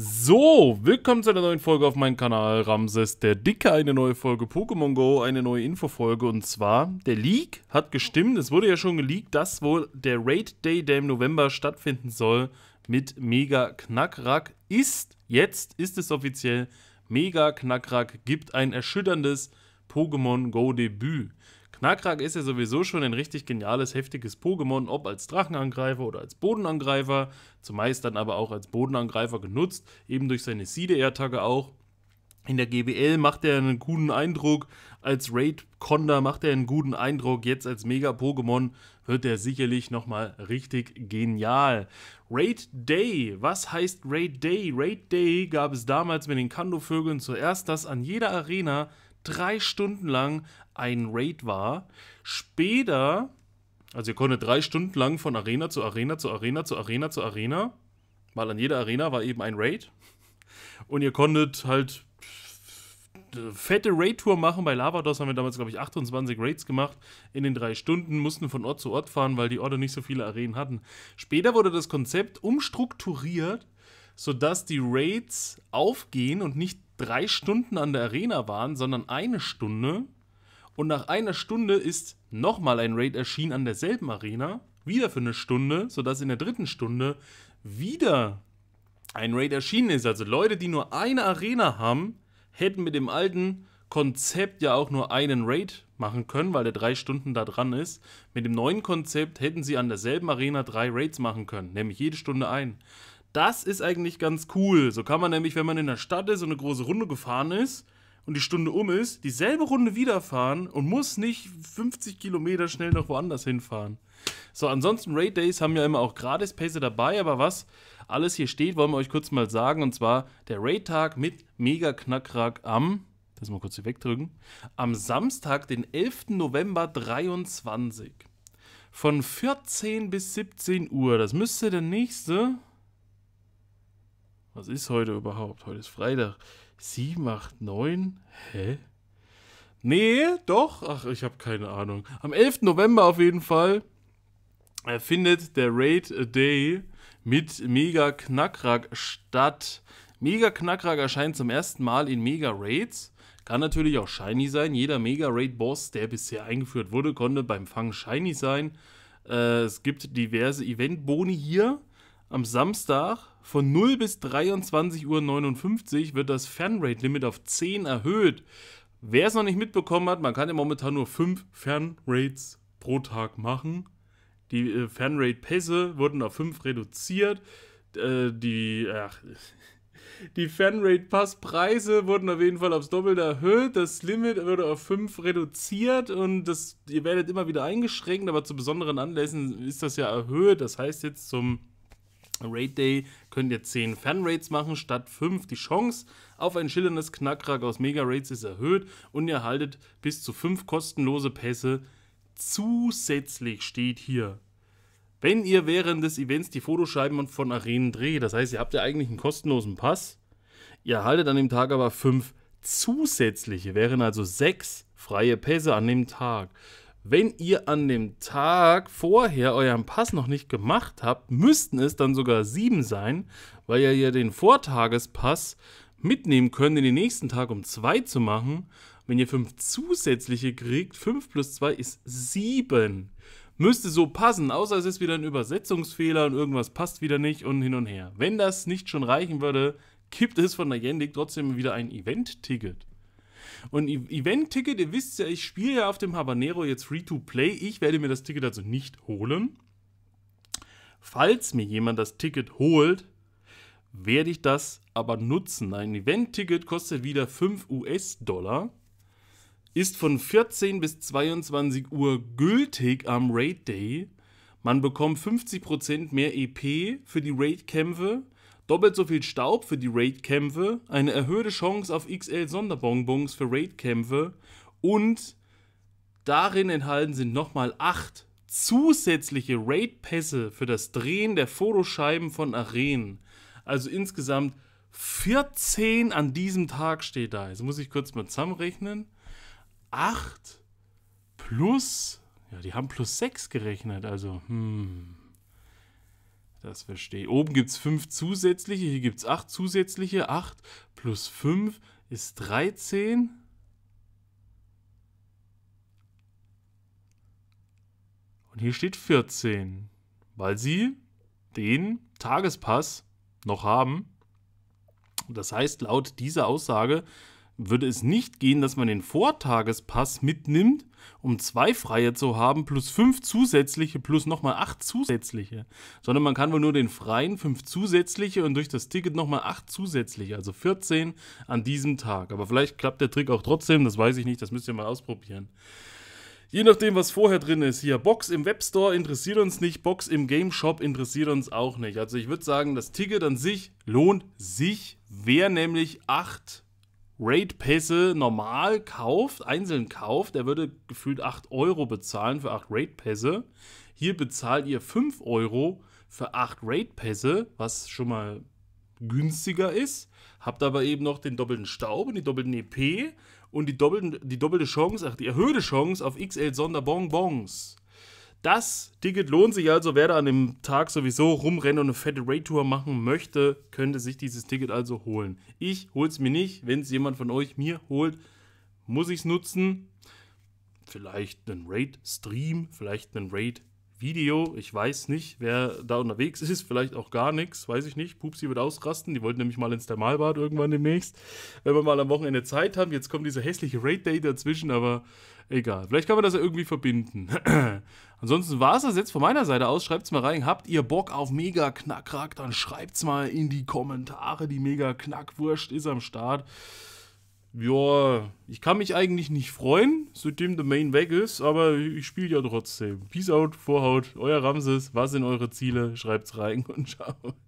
So, willkommen zu einer neuen Folge auf meinem Kanal Ramses der Dicke, eine neue Folge Pokémon Go, eine neue Infofolge und zwar, der Leak hat gestimmt, es wurde ja schon geleakt, dass wohl der Raid Day, der im November stattfinden soll, mit Mega Knackrack ist, jetzt ist es offiziell, Mega Knackrack gibt ein erschütterndes Pokémon Go Debüt. Knarkrag ist ja sowieso schon ein richtig geniales, heftiges Pokémon, ob als Drachenangreifer oder als Bodenangreifer, zumeist dann aber auch als Bodenangreifer genutzt, eben durch seine Siede-Attacke auch. In der GBL macht er einen guten Eindruck, als Raid konda macht er einen guten Eindruck, jetzt als Mega-Pokémon wird er sicherlich nochmal richtig genial. Raid Day, was heißt Raid Day? Raid Day gab es damals mit den Kando-Vögeln zuerst, dass an jeder Arena drei Stunden lang ein Raid war. Später, also ihr konntet drei Stunden lang von Arena zu Arena zu Arena zu Arena zu Arena, weil an jeder Arena war eben ein Raid. Und ihr konntet halt fette Raid-Tour machen. Bei Lavados haben wir damals, glaube ich, 28 Raids gemacht in den drei Stunden, mussten von Ort zu Ort fahren, weil die Orte nicht so viele Arenen hatten. Später wurde das Konzept umstrukturiert, sodass die Raids aufgehen und nicht drei Stunden an der Arena waren, sondern eine Stunde. Und nach einer Stunde ist nochmal ein Raid erschienen an derselben Arena, wieder für eine Stunde, sodass in der dritten Stunde wieder ein Raid erschienen ist. Also Leute, die nur eine Arena haben, hätten mit dem alten Konzept ja auch nur einen Raid machen können, weil der drei Stunden da dran ist. Mit dem neuen Konzept hätten sie an derselben Arena drei Raids machen können, nämlich jede Stunde ein das ist eigentlich ganz cool. So kann man nämlich, wenn man in der Stadt ist und eine große Runde gefahren ist und die Stunde um ist, dieselbe Runde wiederfahren und muss nicht 50 Kilometer schnell noch woanders hinfahren. So, ansonsten Raid Days haben ja immer auch gratis Pässe dabei, aber was alles hier steht, wollen wir euch kurz mal sagen. Und zwar der Raid-Tag mit Mega Knackrack am, das mal kurz hier wegdrücken, am Samstag, den 11. November 23. Von 14 bis 17 Uhr. Das müsste der nächste was ist heute überhaupt? Heute ist Freitag. 7, 8, 9? Hä? Nee, doch. Ach, ich habe keine Ahnung. Am 11. November auf jeden Fall findet der Raid A Day mit Mega Knackrack statt. Mega Knackrack erscheint zum ersten Mal in Mega Raids. Kann natürlich auch Shiny sein. Jeder Mega Raid Boss, der bisher eingeführt wurde, konnte beim Fang Shiny sein. Äh, es gibt diverse Event Boni hier. Am Samstag von 0 bis 23.59 Uhr wird das Fernrate-Limit auf 10 erhöht. Wer es noch nicht mitbekommen hat, man kann ja momentan nur 5 Fernrates pro Tag machen. Die äh, Fernrate-Pässe wurden auf 5 reduziert. Äh, die, die fanrate passpreise wurden auf jeden Fall aufs Doppelte erhöht. Das Limit wurde auf 5 reduziert und das, ihr werdet immer wieder eingeschränkt, aber zu besonderen Anlässen ist das ja erhöht. Das heißt jetzt zum Raid Day könnt ihr 10 Fan-Raids machen statt 5. Die Chance auf ein schillerndes Knackrack aus Mega-Raids ist erhöht und ihr erhaltet bis zu 5 kostenlose Pässe zusätzlich, steht hier. Wenn ihr während des Events die Fotoscheiben von Arenen dreht, das heißt, ihr habt ja eigentlich einen kostenlosen Pass, ihr erhaltet an dem Tag aber 5 zusätzliche, wären also 6 freie Pässe an dem Tag. Wenn ihr an dem Tag vorher euren Pass noch nicht gemacht habt, müssten es dann sogar sieben sein, weil ihr ja den Vortagespass mitnehmen könnt, in den nächsten Tag um zwei zu machen. Wenn ihr fünf zusätzliche kriegt, fünf plus zwei ist sieben. Müsste so passen, außer es ist wieder ein Übersetzungsfehler und irgendwas passt wieder nicht und hin und her. Wenn das nicht schon reichen würde, gibt es von der Yendik trotzdem wieder ein Event-Ticket. Und e- Event-Ticket, ihr wisst ja, ich spiele ja auf dem Habanero jetzt Free-to-Play. Ich werde mir das Ticket also nicht holen. Falls mir jemand das Ticket holt, werde ich das aber nutzen. Ein Event-Ticket kostet wieder 5 US-Dollar, ist von 14 bis 22 Uhr gültig am Raid Day. Man bekommt 50% mehr EP für die Raid-Kämpfe Doppelt so viel Staub für die Raid-Kämpfe, eine erhöhte Chance auf XL-Sonderbonbons für Raid-Kämpfe und darin enthalten sind nochmal 8 zusätzliche Raid-Pässe für das Drehen der Fotoscheiben von Arenen. Also insgesamt 14 an diesem Tag steht da. Jetzt muss ich kurz mal zusammenrechnen. 8 plus, ja, die haben plus 6 gerechnet, also hmm. Das verstehe ich. Oben gibt es 5 zusätzliche, hier gibt es 8 zusätzliche. 8 plus 5 ist 13. Und hier steht 14, weil sie den Tagespass noch haben. Das heißt, laut dieser Aussage würde es nicht gehen, dass man den Vortagespass mitnimmt, um zwei freie zu haben, plus fünf zusätzliche, plus nochmal acht zusätzliche. Sondern man kann wohl nur den freien, fünf zusätzliche und durch das Ticket nochmal acht zusätzliche, also 14 an diesem Tag. Aber vielleicht klappt der Trick auch trotzdem, das weiß ich nicht, das müsst ihr mal ausprobieren. Je nachdem, was vorher drin ist. Hier, Box im Webstore interessiert uns nicht, Box im Game Shop interessiert uns auch nicht. Also ich würde sagen, das Ticket an sich lohnt sich, wer nämlich acht Raid-Pässe normal kauft, einzeln kauft, der würde gefühlt 8 Euro bezahlen für 8 Raid-Pässe. Hier bezahlt ihr 5 Euro für 8 Raid-Pässe, was schon mal günstiger ist. Habt aber eben noch den doppelten Staub und die doppelten EP und die, doppelten, die doppelte Chance, ach, die erhöhte Chance auf XL Sonderbonbons. Das Ticket lohnt sich also. Wer da an dem Tag sowieso rumrennen und eine fette Raid-Tour machen möchte, könnte sich dieses Ticket also holen. Ich hol's mir nicht. Wenn es jemand von euch mir holt, muss ich's nutzen. Vielleicht einen Raid-Stream, vielleicht einen Raid Video. Ich weiß nicht, wer da unterwegs ist. Vielleicht auch gar nichts, weiß ich nicht. Pupsi wird ausrasten. Die wollten nämlich mal ins Thermalbad irgendwann demnächst. Wenn wir mal am Wochenende Zeit haben. Jetzt kommt diese hässliche Raid Day dazwischen, aber egal. Vielleicht kann man das ja irgendwie verbinden. Ansonsten war es das jetzt von meiner Seite aus. Schreibt es mal rein. Habt ihr Bock auf Mega Knackrack? Dann schreibt es mal in die Kommentare. Die Mega Knackwurst ist am Start ja, ich kann mich eigentlich nicht freuen, seitdem der Main weg ist, aber ich spiele ja trotzdem. Peace out, Vorhaut, euer Ramses, was sind eure Ziele? Schreibt's rein und ciao.